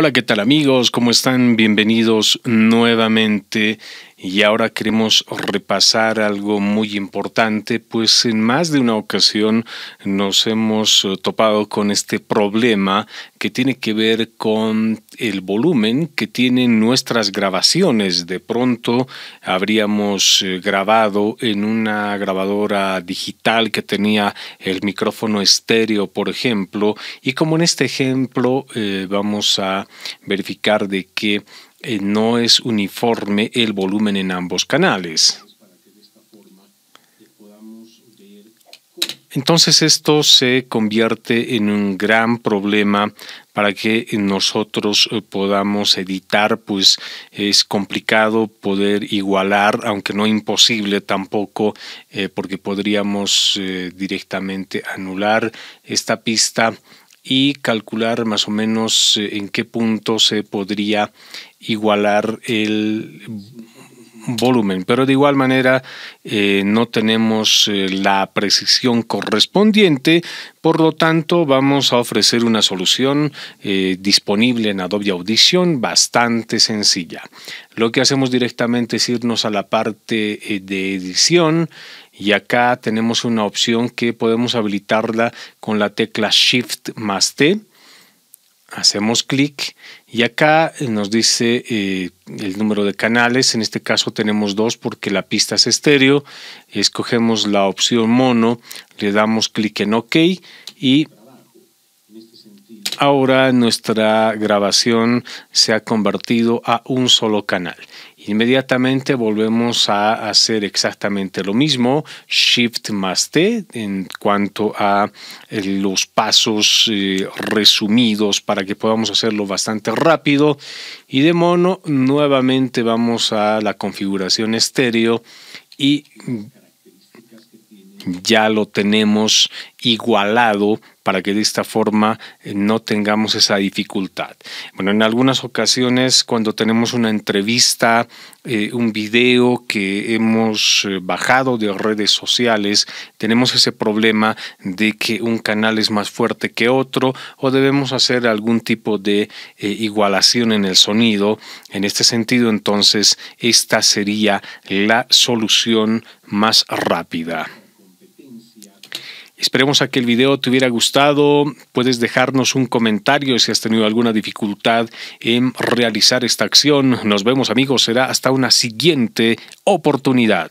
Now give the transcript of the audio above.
Hola, ¿qué tal amigos? ¿Cómo están? Bienvenidos nuevamente y ahora queremos repasar algo muy importante, pues en más de una ocasión nos hemos eh, topado con este problema que tiene que ver con el volumen que tienen nuestras grabaciones. De pronto habríamos eh, grabado en una grabadora digital que tenía el micrófono estéreo, por ejemplo, y como en este ejemplo eh, vamos a verificar de qué eh, no es uniforme el volumen en ambos canales. Entonces esto se convierte en un gran problema para que nosotros eh, podamos editar, pues es complicado poder igualar, aunque no imposible tampoco, eh, porque podríamos directamente anular esta pista y calcular más o menos eh, en qué punto se podría igualar el volumen, pero de igual manera eh, no tenemos eh, la precisión correspondiente, por lo tanto vamos a ofrecer una solución disponible en Adobe Audition bastante sencilla. Lo que hacemos directamente es irnos a la parte de edición y acá tenemos una opción que podemos habilitarla con la tecla Shift más T. Hacemos clic y acá nos dice eh, el número de canales. En este caso tenemos dos porque la pista es estéreo. Escogemos la opción mono, le damos clic en OK y este Ahora nuestra grabación se ha convertido a un solo canal. Inmediatamente volvemos a hacer exactamente lo mismo, Shift más T, en cuanto a eh, los pasos eh, resumidos para que podamos hacerlo bastante rápido. Y de mono, nuevamente vamos a la configuración estéreo y ya lo tenemos igualado para que de esta forma eh, no tengamos esa dificultad. Bueno, en algunas ocasiones cuando tenemos una entrevista, eh, un video que hemos eh, bajado de redes sociales, tenemos ese problema de que un canal es más fuerte que otro o debemos hacer algún tipo de igualación en el sonido. En este sentido, entonces, esta sería la solución más rápida. Esperemos a que el video te hubiera gustado. Puedes dejarnos un comentario si has tenido alguna dificultad en realizar esta acción. Nos vemos amigos, será hasta una siguiente oportunidad.